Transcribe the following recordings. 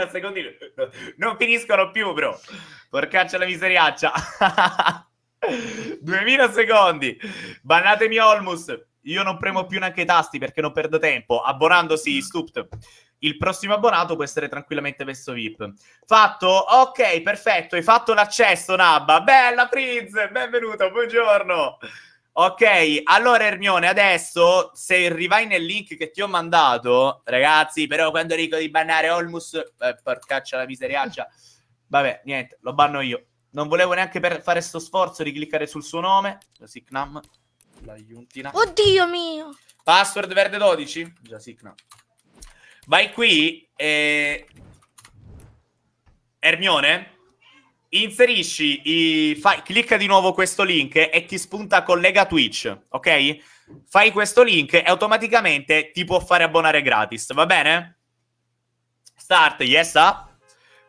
al secondi non finiscono più, bro. Porcaccia la miseriaccia. 2000 secondi. Bannatemi Olmus. Io non premo più neanche i tasti perché non perdo tempo. Abbonandosi, Stupt. Il prossimo abbonato può essere tranquillamente messo VIP. Fatto? Ok, perfetto. Hai fatto l'accesso, Nabba. Bella, Frizz. Benvenuto, buongiorno. Ok, allora Ermione, adesso se arrivai nel link che ti ho mandato, ragazzi, però quando dico di bannare Olmus, eh, porcaccia la miseriaccia, vabbè, niente, lo banno io. Non volevo neanche fare sto sforzo di cliccare sul suo nome, la Siknam, la Juntina. Oddio mio! Password verde 12, già Vai qui e... Eh, Ermione, Inserisci, i... Fai... clicca di nuovo questo link e ti spunta collega Twitch, ok? Fai questo link e automaticamente ti può fare abbonare gratis, va bene? Start, yes up. Ah.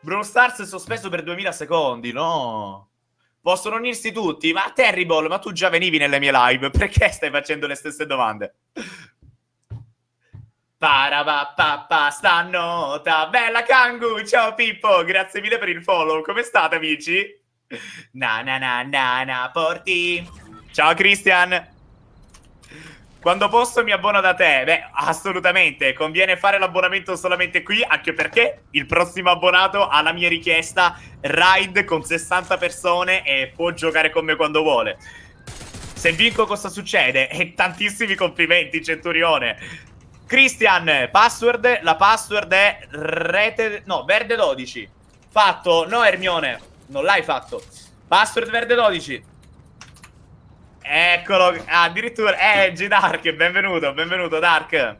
Bruno Stars è sospeso per 2000 secondi, no? Possono unirsi tutti, ma Terrible, ma tu già venivi nelle mie live, perché stai facendo le stesse domande? Parava papà stanotta, bella Kangu, ciao Pippo, grazie mille per il follow, come state amici? Na na na na na, porti. Ciao Christian. Quando posso mi abbono da te? Beh, assolutamente, conviene fare l'abbonamento solamente qui, anche perché il prossimo abbonato ha la mia richiesta ride con 60 persone e può giocare con me quando vuole. Se vinco cosa succede? E tantissimi complimenti, Centurione. Christian, password, la password è rete, no, verde 12. Fatto, no Ermione, non l'hai fatto. Password verde 12. Eccolo, ah, addirittura, eh, G-Dark, benvenuto, benvenuto Dark.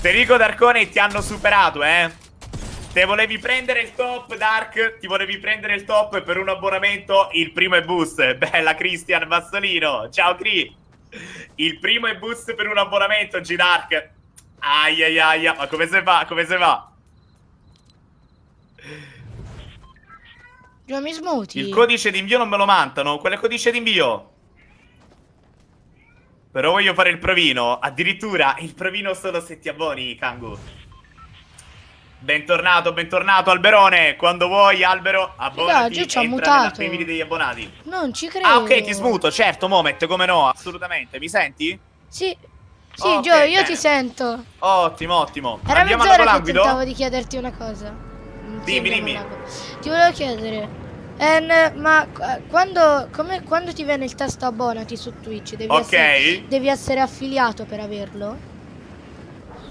Federico Darcone ti hanno superato, eh. Te volevi prendere il top, Dark, ti volevi prendere il top per un abbonamento il primo è boost. Bella Christian Bassolino, ciao Cri. Il primo è boost per un abbonamento, G-Dark. Ai ai ai, ma come se va? Come se va? Già mi smuti. Il codice d'invio non me lo mantano. Qual è il codice d'invio? Però voglio fare il provino. Addirittura il provino solo se ti abboni, Kangu. Bentornato, bentornato Alberone. Quando vuoi, Albero, abbonati. Raga, ci ho mutato. Nella degli abbonati. Non ci credo. Ah, ok, ti smuto, certo, Moment, come no, assolutamente. Mi senti? Sì. Sì, okay, Gio, io bene. ti sento. Ottimo, ottimo. Era Andiamo mezz'ora che tentavo di chiederti una cosa. dimmi, dimmi. Ti volevo chiedere, en, ma eh, quando, come, quando, ti viene il testo abbonati su Twitch, devi, okay. essere, devi essere affiliato per averlo?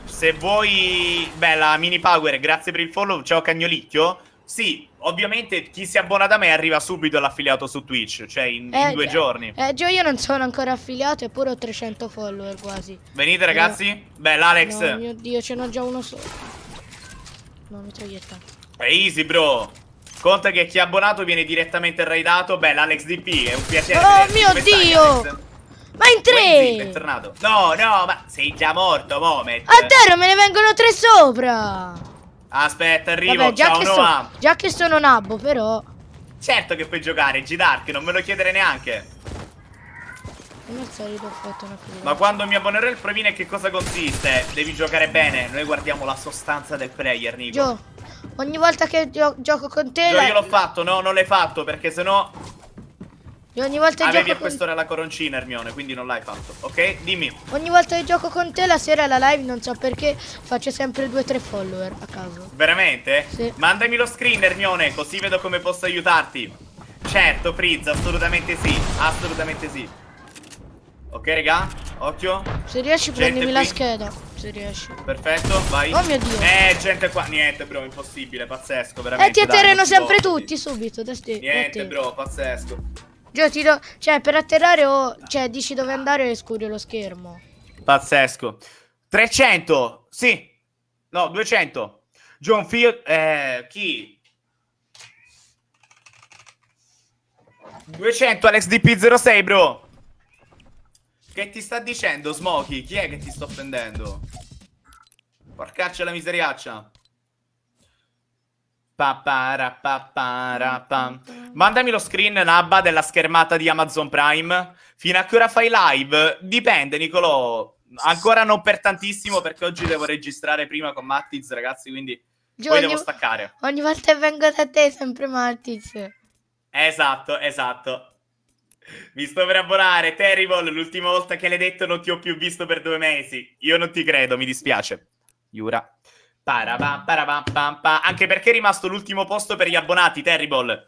se vuoi... Bella, Mini Power, grazie per il follow. Ciao Cagnolicchio. Sì, ovviamente chi si abbona da me arriva subito all'affiliato su Twitch, cioè in, eh, in due eh, giorni. Eh, Gio, io non sono ancora affiliato, eppure ho 300 follower quasi. Venite ragazzi. No. Bella, Alex. No, mio Dio, ce n'ho già uno solo. No, mi mitraglietta. È easy, bro. Conta che chi è abbonato viene direttamente raidato. Bella, Alex DP, è un piacere. Oh mio Dio! Alex. Ma in tre! Zip, no, no, ma sei già morto, Moment. A eh. terra me ne vengono tre sopra. Aspetta, arrivo. Vabbè, già, Ciao, che so, già che sono nabbo, però. Certo che puoi giocare, G-Dark, non me lo chiedere neanche. Ma quando mi abbonerò il Premine che cosa consiste? Devi giocare bene, noi guardiamo la sostanza del player, Nico. Gio, ogni volta che gio gioco con te... Gio, la... io l'ho fatto, no, non l'hai fatto, perché sennò e ogni volta Avevi gioco a quest'ora con... la coroncina, Ermione, quindi non l'hai fatto. Ok, dimmi. Ogni volta che gioco con te, la sera alla live, non so perché, faccio sempre 2-3 follower a caso. Veramente? Sì. Mandami lo screen, Ermione, così vedo come posso aiutarti. Certo, Frizz, assolutamente sì. Assolutamente sì. Ok, raga, occhio. Se riesci, gente prendimi qui. la scheda. Se riesci. Perfetto, vai. Oh mio dio. Eh, gente qua. Niente, bro, impossibile, pazzesco, eh, veramente. E ti atterrano sempre tutti subito. Da niente, bro, pazzesco. Gio, ti do... Cioè, per atterrare o... cioè, dici dove andare e scurio lo schermo. Pazzesco. 300, sì. No, 200. John Field... Eh, chi? 200 Alex DP06, bro. Che ti sta dicendo, Smokey? Chi è che ti sto prendendo? Porcaccia la miseriaccia. Mandami lo screen, Nabba, della schermata di Amazon Prime. Fino a che ora fai live? Dipende, Nicolò. Ancora non per tantissimo, perché oggi devo registrare prima con Mattiz, ragazzi, quindi Gio, poi devo staccare. Ogni volta che vengo da te è sempre Mattiz. Esatto, esatto. Mi sto per abbonare, Terrible, l'ultima volta che l'hai detto non ti ho più visto per due mesi. Io non ti credo, mi dispiace. Jura. Parabam, parabam, pam, pam. Anche perché è rimasto l'ultimo posto per gli abbonati, Terrible.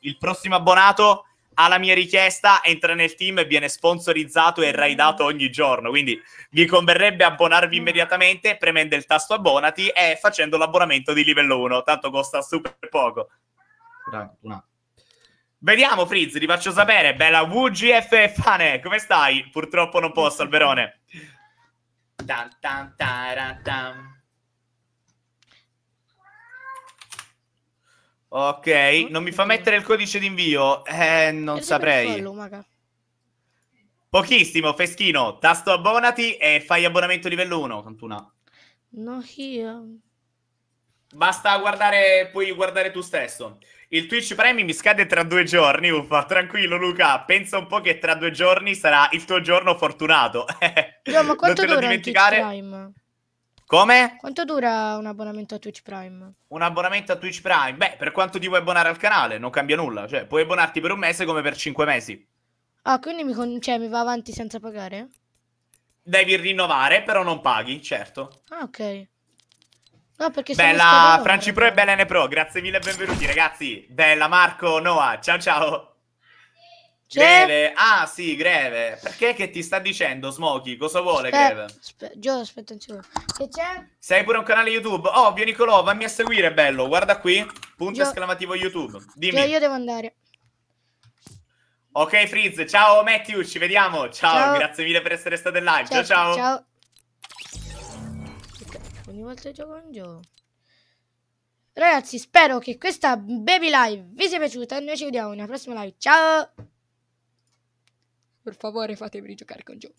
Il prossimo abbonato alla mia richiesta entra nel team e viene sponsorizzato e raidato ogni giorno. Quindi vi converrebbe abbonarvi immediatamente premendo il tasto abbonati e facendo l'abbonamento di livello 1. Tanto costa super poco. Vediamo, Frizz, ti faccio sapere. Bella WGF Fane, come stai? Purtroppo non posso, Alberone. Tan, tan, tan tan. Ok, non mi fa mettere il codice d'invio? Eh, non Perché saprei. Pochissimo, Feschino, tasto abbonati e fai abbonamento livello 1, Cantuna. No, io. Basta guardare, puoi guardare tu stesso. Il Twitch Prime mi scade tra due giorni, uffa, tranquillo Luca, pensa un po' che tra due giorni sarà il tuo giorno fortunato. Io, ma quanto non te lo dimenticare. Come? Quanto dura un abbonamento a Twitch Prime? Un abbonamento a Twitch Prime? Beh, per quanto ti vuoi abbonare al canale, non cambia nulla. Cioè, puoi abbonarti per un mese come per cinque mesi. Ah, quindi mi, con... cioè, mi va avanti senza pagare? Devi rinnovare, però non paghi, certo. Ah, ok. No, perché sono Bella Franci Pro e Bella Pro, grazie mille e benvenuti ragazzi. Bella Marco, Noah, ciao ciao. Greve, cioè- ah sì, greve. Perché che ti sta dicendo Smokey? Cosa vuole Aspe- greve? Aspe- Gio, aspetta un secondo. Che c'è? Sei pure un canale YouTube? Oh, Pio Nicolò, vammi a seguire, bello. Guarda qui, punto Gio... esclamativo YouTube. Dimmi. Gio, io devo andare. Ok, Frizz, ciao Matthew, ci vediamo. Ciao, ciao. grazie mille per essere stato in live. Ciao, certo, ciao. Ciao. Ogni volta gioco un gioco. Ragazzi, spero che questa Baby Live vi sia piaciuta. Noi ci vediamo nella prossima live. Ciao! Per favore fatemi giocare con Joe.